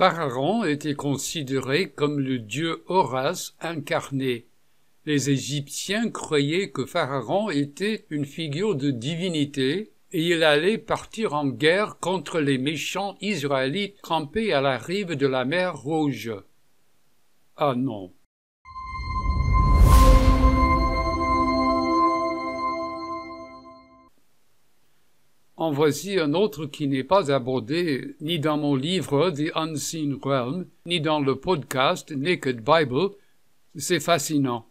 Pharaon était considéré comme le dieu Horace incarné. Les Égyptiens croyaient que Pharaon était une figure de divinité et il allait partir en guerre contre les méchants israélites campés à la rive de la mer Rouge. Ah non, En voici un autre qui n'est pas abordé ni dans mon livre The Unseen Realm, ni dans le podcast Naked Bible. C'est fascinant.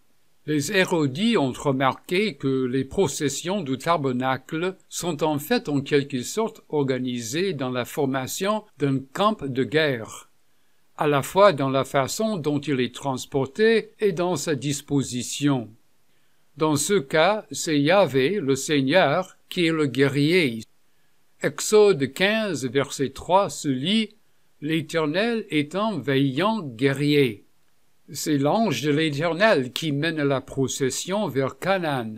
Les érudits ont remarqué que les processions du tabernacle sont en fait en quelque sorte organisées dans la formation d'un camp de guerre, à la fois dans la façon dont il est transporté et dans sa disposition. Dans ce cas, c'est Yahvé, le Seigneur, qui est le guerrier Exode 15, verset 3 se lit L'Éternel est un veillant guerrier. C'est l'ange de l'Éternel qui mène la procession vers Canaan.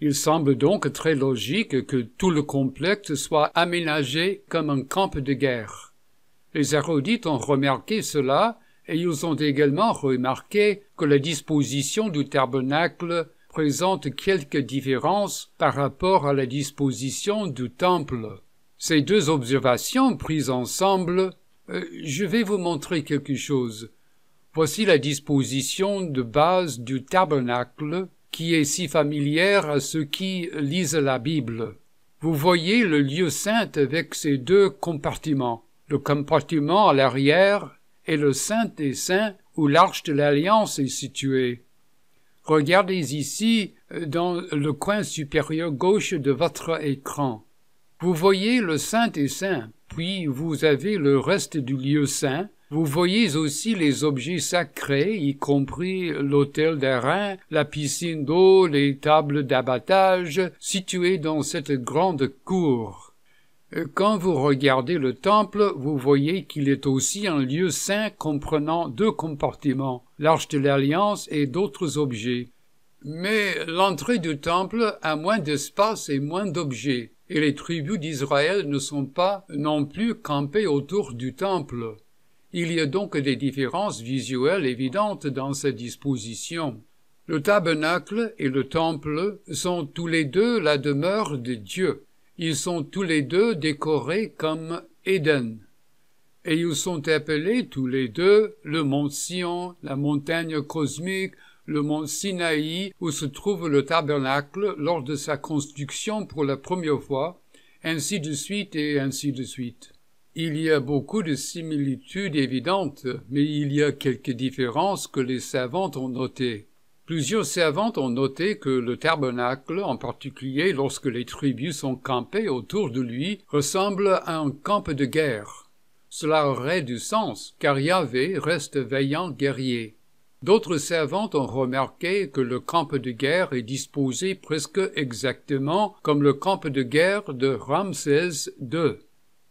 Il semble donc très logique que tout le complexe soit aménagé comme un camp de guerre. Les érudits ont remarqué cela et ils ont également remarqué que la disposition du tabernacle présente quelques différences par rapport à la disposition du temple. Ces deux observations prises ensemble, euh, je vais vous montrer quelque chose. Voici la disposition de base du tabernacle qui est si familière à ceux qui lisent la Bible. Vous voyez le lieu saint avec ses deux compartiments, le compartiment à l'arrière et le Saint des Saints où l'arche de l'Alliance est située. Regardez ici euh, dans le coin supérieur gauche de votre écran. Vous voyez le Saint et saint. puis vous avez le reste du lieu saint. Vous voyez aussi les objets sacrés, y compris l'autel d'airain, la piscine d'eau, les tables d'abattage, situées dans cette grande cour. Euh, quand vous regardez le temple, vous voyez qu'il est aussi un lieu saint comprenant deux compartiments, l'arche de l'alliance et d'autres objets. Mais l'entrée du temple a moins d'espace et moins d'objets, et les tribus d'Israël ne sont pas non plus campées autour du temple. Il y a donc des différences visuelles évidentes dans cette disposition. Le tabernacle et le temple sont tous les deux la demeure de Dieu. Ils sont tous les deux décorés comme Eden, Et ils sont appelés tous les deux le mont Sion, la montagne cosmique, le mont Sinaï, où se trouve le tabernacle lors de sa construction pour la première fois, ainsi de suite et ainsi de suite. Il y a beaucoup de similitudes évidentes, mais il y a quelques différences que les savants ont notées. Plusieurs servantes ont noté que le tabernacle, en particulier lorsque les tribus sont campées autour de lui, ressemble à un camp de guerre. Cela aurait du sens, car Yahvé reste veillant guerrier. D'autres servantes ont remarqué que le camp de guerre est disposé presque exactement comme le camp de guerre de Ramsès II.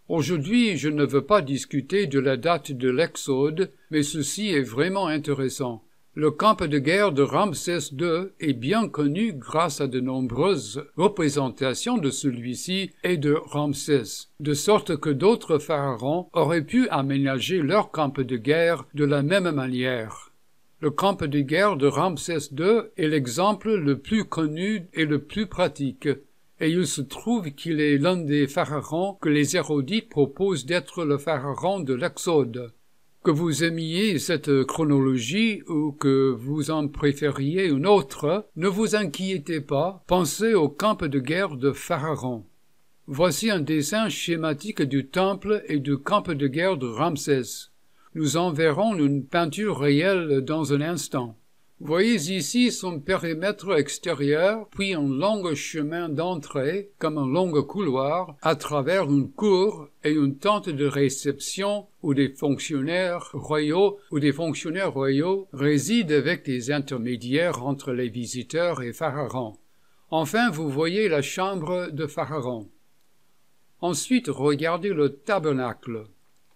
Aujourd'hui, je ne veux pas discuter de la date de l'Exode, mais ceci est vraiment intéressant. Le camp de guerre de Ramsès II est bien connu grâce à de nombreuses représentations de celui-ci et de Ramsès, de sorte que d'autres pharaons auraient pu aménager leur camp de guerre de la même manière. Le camp de guerre de Ramsès II est l'exemple le plus connu et le plus pratique, et il se trouve qu'il est l'un des pharaons que les Hérodites proposent d'être le pharaon de l'Exode que vous aimiez cette chronologie ou que vous en préfériez une autre, ne vous inquiétez pas, pensez au camp de guerre de Pharaon. Voici un dessin schématique du temple et du camp de guerre de Ramsès. Nous en verrons une peinture réelle dans un instant. Voyez ici son périmètre extérieur, puis un long chemin d'entrée, comme un long couloir, à travers une cour et une tente de réception où des fonctionnaires royaux ou des fonctionnaires royaux résident avec des intermédiaires entre les visiteurs et Pharaon. Enfin, vous voyez la chambre de Pharaon. Ensuite, regardez le tabernacle.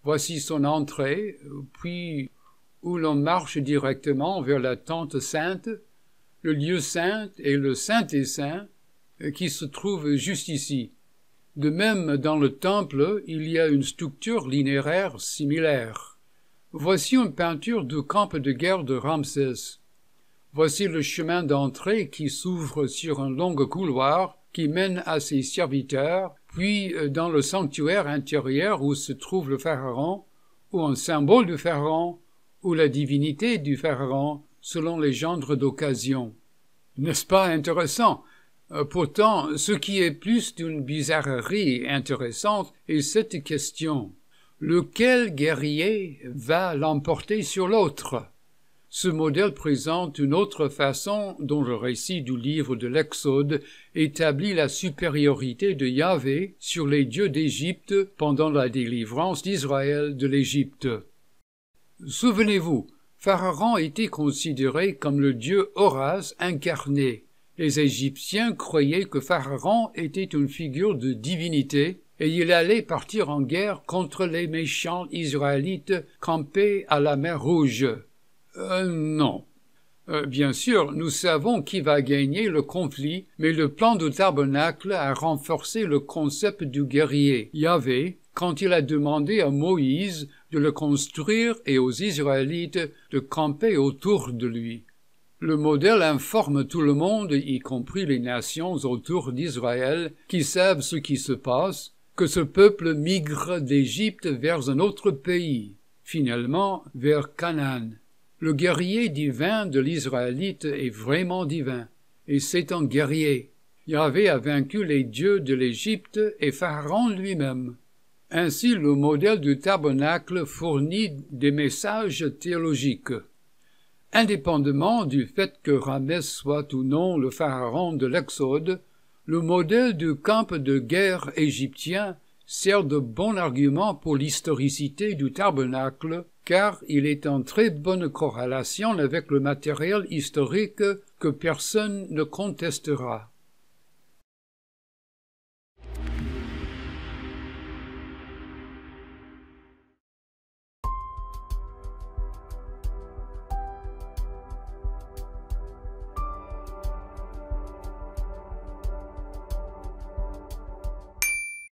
Voici son entrée, puis où l'on marche directement vers la tente sainte, le lieu saint et le saint et euh, qui se trouve juste ici. De même, dans le temple, il y a une structure linéaire similaire. Voici une peinture du camp de guerre de Ramsès. Voici le chemin d'entrée qui s'ouvre sur un long couloir qui mène à ses serviteurs, puis euh, dans le sanctuaire intérieur où se trouve le pharaon, ou un symbole du pharaon, ou la divinité du pharaon selon les gendres d'occasion. N'est-ce pas intéressant euh, Pourtant, ce qui est plus d'une bizarrerie intéressante est cette question. Lequel guerrier va l'emporter sur l'autre Ce modèle présente une autre façon dont le récit du livre de l'Exode établit la supériorité de Yahvé sur les dieux d'Égypte pendant la délivrance d'Israël de l'Égypte. Souvenez-vous, Pharaon était considéré comme le dieu Horace incarné. Les Égyptiens croyaient que Pharaon était une figure de divinité et il allait partir en guerre contre les méchants israélites campés à la mer Rouge. Euh, non. Euh, bien sûr, nous savons qui va gagner le conflit, mais le plan du tabernacle a renforcé le concept du guerrier Yahvé, quand il a demandé à Moïse de le construire et aux Israélites de camper autour de lui. Le modèle informe tout le monde, y compris les nations autour d'Israël, qui savent ce qui se passe, que ce peuple migre d'Égypte vers un autre pays, finalement vers Canaan. Le guerrier divin de l'Israélite est vraiment divin, et c'est un guerrier. Yahvé a vaincu les dieux de l'Égypte et Pharaon lui-même. Ainsi, le modèle du tabernacle fournit des messages théologiques. Indépendamment du fait que Ramès soit ou non le pharaon de l'Exode, le modèle du camp de guerre égyptien sert de bon argument pour l'historicité du tabernacle, car il est en très bonne corrélation avec le matériel historique que personne ne contestera.